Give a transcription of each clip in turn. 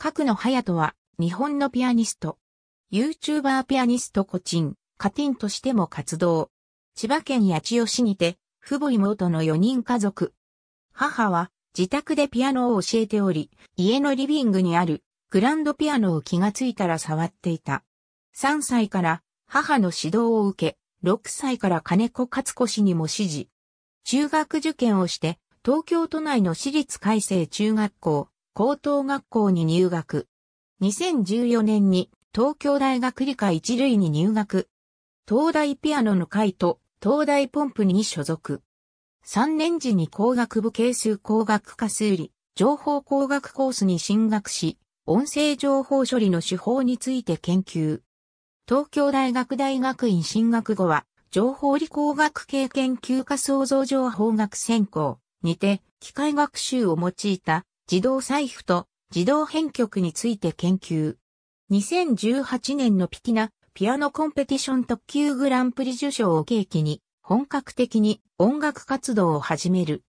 角野隼人は、日本のピアニスト。YouTuber ピアニストコチン、カティンとしても活動。千葉県八千代市にて、父母妹の4人家族。母は、自宅でピアノを教えており、家のリビングにある、グランドピアノを気がついたら触っていた。3歳から、母の指導を受け、6歳から金子勝子氏にも指示。中学受験をして、東京都内の私立改正中学校、高等学校に入学。2014年に東京大学理科一類に入学。東大ピアノの会と東大ポンプに所属。3年時に工学部係数工学科数理、情報工学コースに進学し、音声情報処理の手法について研究。東京大学大学院進学後は、情報理工学系研究科創造情報学専攻にて、機械学習を用いた自動財布と自動編曲について研究。2018年のピティナピアノコンペティション特急グランプリ受賞を契機に本格的に音楽活動を始める。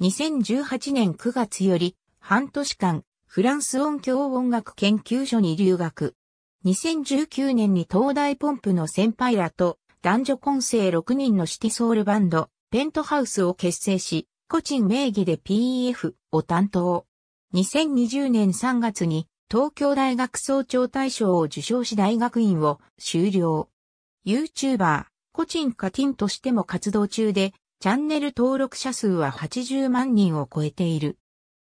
2018年9月より半年間フランス音響音楽研究所に留学。2019年に東大ポンプの先輩らと男女混成6人のシティソウルバンドペントハウスを結成し、個人名義で PEF を担当。2020年3月に東京大学総長大賞を受賞し大学院を修了。YouTuber、コチンカティンとしても活動中で、チャンネル登録者数は80万人を超えている。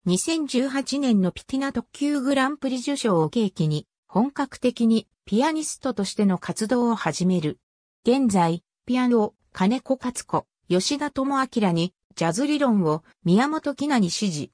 2018年のピティナ特急グランプリ受賞を契機に、本格的にピアニストとしての活動を始める。現在、ピアノ、金子勝子、吉田智明に、ジャズ理論を宮本きなに指示。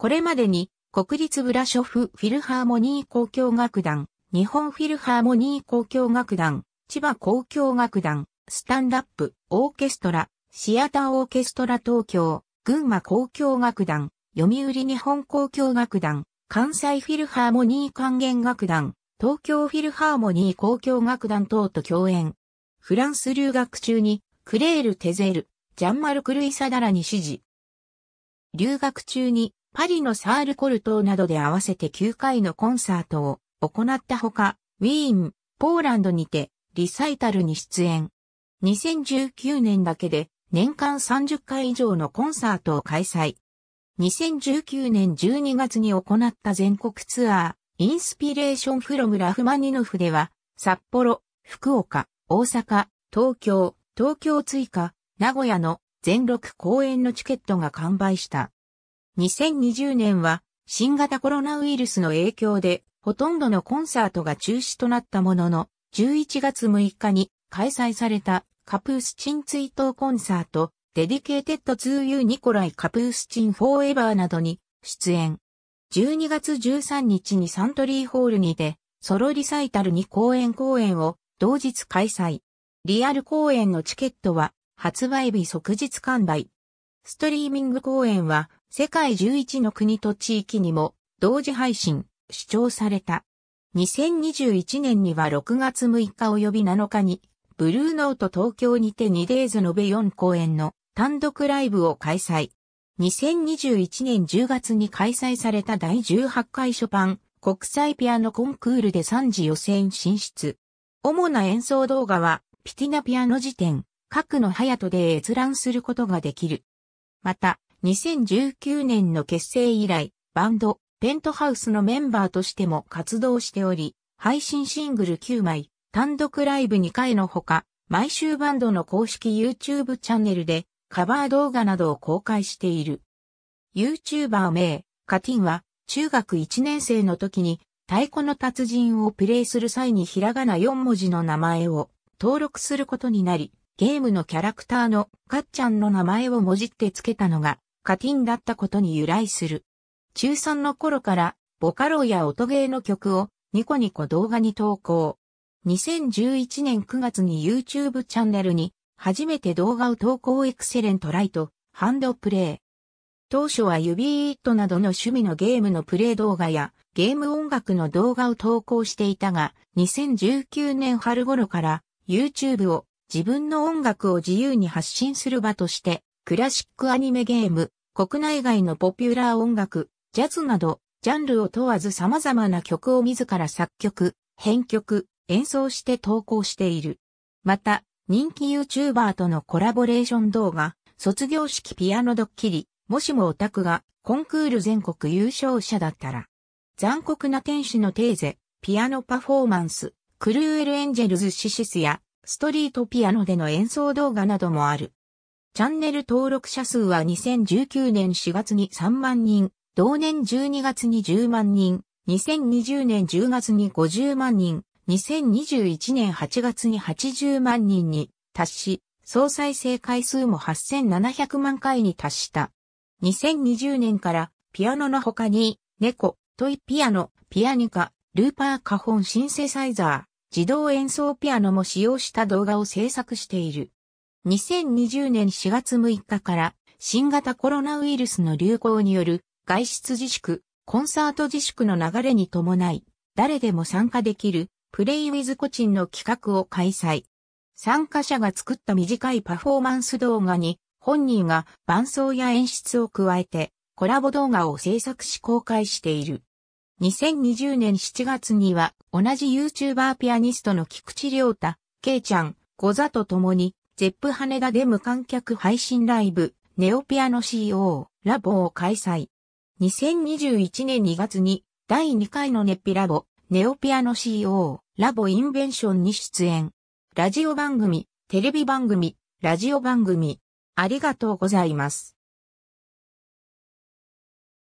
これまでに国立ブラショフ・フィルハーモニー交響楽団、日本フィルハーモニー交響楽団、千葉交響楽団、スタンダップ、オーケストラ、シアターオーケストラ東京、群馬交響楽団、読売日本交響楽団、関西フィルハーモニー管弦楽団、東京フィルハーモニー交響楽団等と共演。フランス留学中に、クレール・テゼル、ジャンマルク・ルイサダラに指示。留学中にパリのサールコルトーなどで合わせて9回のコンサートを行ったほか、ウィーン、ポーランドにてリサイタルに出演。2019年だけで年間30回以上のコンサートを開催。2019年12月に行った全国ツアー、インスピレーションフロムラフマニノフでは、札幌、福岡、大阪、東京、東京追加、名古屋の全6公演のチケットが完売した。2020年は新型コロナウイルスの影響でほとんどのコンサートが中止となったものの、11月6日に開催されたカプースチン追悼コンサート、デディケーテッド 2U ニコライカプースチンフォーエバーなどに出演。12月13日にサントリーホールにて、ソロリサイタルに公演公演を同日開催。リアル公演のチケットは発売日即日完売。ストリーミング公演は世界11の国と地域にも同時配信、主張された。2021年には6月6日及び7日に、ブルーノート東京にて2デイズの延べ4公演の単独ライブを開催。2021年10月に開催された第18回ショパン国際ピアノコンクールで3次予選進出。主な演奏動画は、ピティナピアノ辞典、各のハヤトで閲覧することができる。また、2019年の結成以来、バンド、ペントハウスのメンバーとしても活動しており、配信シングル9枚、単独ライブ2回のほか、毎週バンドの公式 YouTube チャンネルでカバー動画などを公開している。YouTuber 名、カティンは中学1年生の時に太鼓の達人をプレイする際にひらがな4文字の名前を登録することになり、ゲームのキャラクターのかっちゃんの名前をもじって付けたのがカティンだったことに由来する。中3の頃からボカロや音ゲーの曲をニコニコ動画に投稿。2011年9月に YouTube チャンネルに初めて動画を投稿エクセレントライト、ハンドプレイ。当初は指イットなどの趣味のゲームのプレイ動画やゲーム音楽の動画を投稿していたが、2019年春頃から YouTube を自分の音楽を自由に発信する場として、クラシックアニメゲーム、国内外のポピュラー音楽、ジャズなど、ジャンルを問わず様々な曲を自ら作曲、編曲、演奏して投稿している。また、人気 YouTuber とのコラボレーション動画、卒業式ピアノドッキリ、もしもオタクがコンクール全国優勝者だったら、残酷な天使のテーゼ、ピアノパフォーマンス、クルーエルエンジェルズシシスやストリートピアノでの演奏動画などもある。チャンネル登録者数は2019年4月に3万人、同年12月に10万人、2020年10月に50万人、2021年8月に80万人に達し、総再生回数も8700万回に達した。2020年からピアノの他に、猫、トイピアノ、ピアニカ、ルーパーカホンシンセサイザー、自動演奏ピアノも使用した動画を制作している。2020年4月6日から新型コロナウイルスの流行による外出自粛、コンサート自粛の流れに伴い、誰でも参加できるプレイウィズコチンの企画を開催。参加者が作った短いパフォーマンス動画に本人が伴奏や演出を加えてコラボ動画を制作し公開している。2020年7月には、同じ YouTuber ピアニストの菊池亮太、ケイちゃん、ゴザと共に、ゼップ羽田で無観客配信ライブ、ネオピアノ CO、ラボを開催。2021年2月に、第2回のネピラボ、ネオピアノ CO、ラボインベンションに出演。ラジオ番組、テレビ番組、ラジオ番組、ありがとうございます。